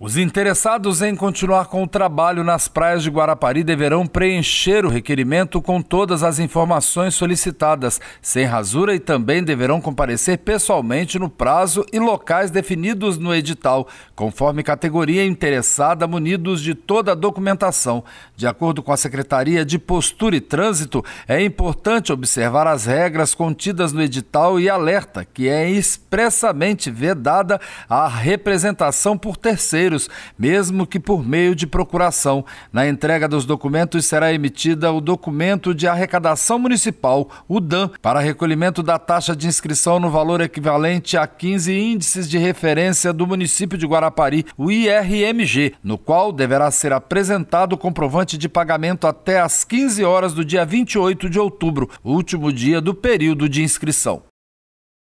Os interessados em continuar com o trabalho nas praias de Guarapari deverão preencher o requerimento com todas as informações solicitadas, sem rasura, e também deverão comparecer pessoalmente no prazo e locais definidos no edital, conforme categoria interessada, munidos de toda a documentação. De acordo com a Secretaria de Postura e Trânsito, é importante observar as regras contidas no edital e alerta que é expressamente vedada a representação por terceiros mesmo que por meio de procuração. Na entrega dos documentos será emitida o documento de arrecadação municipal, o DAN, para recolhimento da taxa de inscrição no valor equivalente a 15 índices de referência do município de Guarapari, o IRMG, no qual deverá ser apresentado o comprovante de pagamento até às 15 horas do dia 28 de outubro, último dia do período de inscrição.